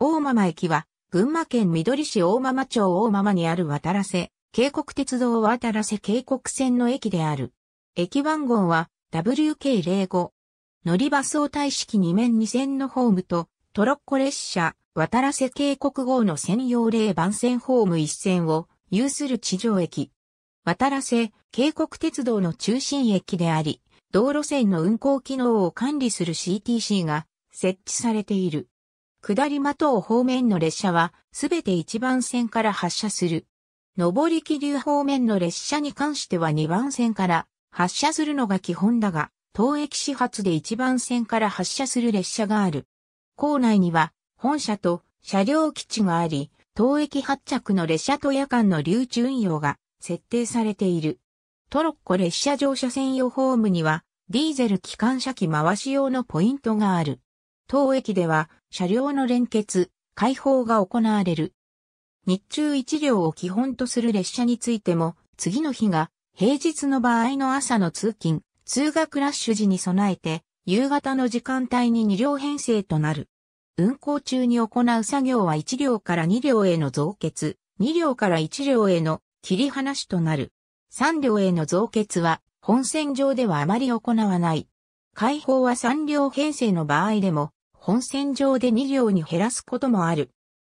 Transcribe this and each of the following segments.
大間駅は、群馬県緑市大間町大間にある渡らせ、渓谷鉄道渡らせ渓谷線の駅である。駅番号は WK05。乗り場相対式2面2線のホームと、トロッコ列車、渡らせ渓谷号の専用霊番線ホーム1線を有する地上駅。渡らせ渓谷鉄道の中心駅であり、道路線の運行機能を管理する CTC が設置されている。下り的を方面の列車は、すべて1番線から発車する。上り気流方面の列車に関しては2番線から発車するのが基本だが、当駅始発で1番線から発車する列車がある。構内には本社と車両基地があり、当駅発着の列車と夜間の留置運用が設定されている。トロッコ列車乗車専用ホームには、ディーゼル機関車機回し用のポイントがある。当駅では、車両の連結、開放が行われる。日中一両を基本とする列車についても、次の日が平日の場合の朝の通勤、通学ラッシュ時に備えて、夕方の時間帯に2両編成となる。運行中に行う作業は1両から2両への増結、2両から1両への切り離しとなる。3両への増結は本線上ではあまり行わない。開放は3両編成の場合でも本線上で2両に減らすこともある。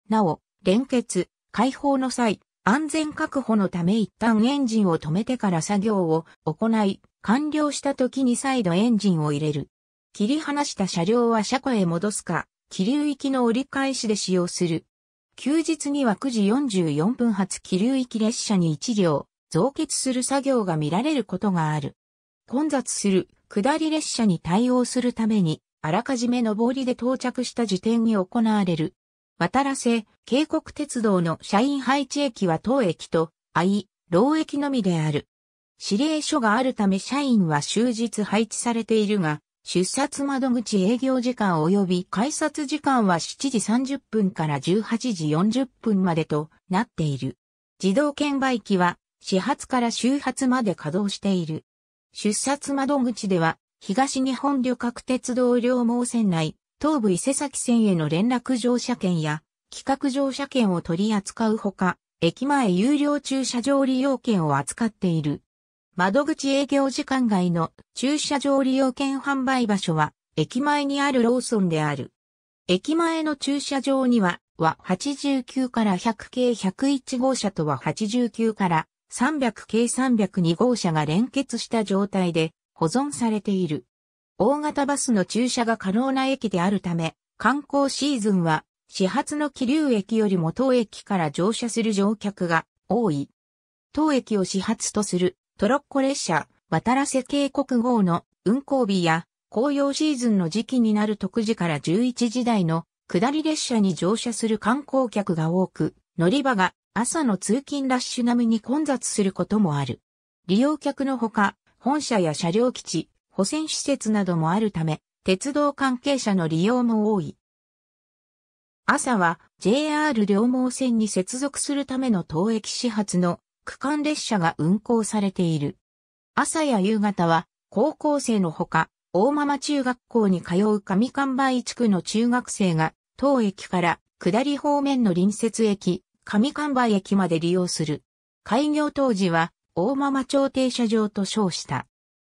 なお、連結、解放の際、安全確保のため一旦エンジンを止めてから作業を行い、完了した時に再度エンジンを入れる。切り離した車両は車庫へ戻すか、気流域の折り返しで使用する。休日には9時44分発気流域列車に1両、増結する作業が見られることがある。混雑する下り列車に対応するために、あらかじめ上りで到着した時点に行われる。渡らせ、渓谷鉄道の社員配置駅は当駅と、愛、老駅のみである。指令所があるため社員は終日配置されているが、出札窓口営業時間及び改札時間は7時30分から18時40分までとなっている。自動券売機は始発から終発まで稼働している。出札窓口では東日本旅客鉄道両毛線内、東武伊勢崎線への連絡乗車券や、企画乗車券を取り扱うほか、駅前有料駐車場利用券を扱っている。窓口営業時間外の駐車場利用券販売場所は、駅前にあるローソンである。駅前の駐車場には、は89から100系101号車とは89から300系302号車が連結した状態で、保存されている。大型バスの駐車が可能な駅であるため、観光シーズンは始発の気流駅よりも当駅から乗車する乗客が多い。当駅を始発とするトロッコ列車、渡らせ渓谷号の運行日や紅葉シーズンの時期になる6時から11時台の下り列車に乗車する観光客が多く、乗り場が朝の通勤ラッシュ並みに混雑することもある。利用客のほか、本社や車両基地、保線施設などもあるため、鉄道関係者の利用も多い。朝は JR 両毛線に接続するための当駅始発の区間列車が運行されている。朝や夕方は高校生のほか、大間中学校に通う上関梅地区の中学生が、当駅から下り方面の隣接駅、上関梅駅まで利用する。開業当時は大間間町停車場と称した。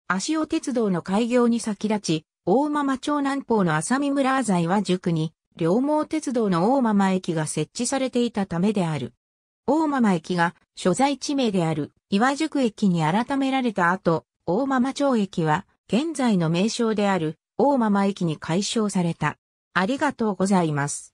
足尾鉄道の開業に先立ち、大間町南方の浅見村いは塾に、両毛鉄道の大間駅が設置されていたためである。大間駅が所在地名である岩宿駅に改められた後、大間町駅は現在の名称である大間駅に改称された。ありがとうございます。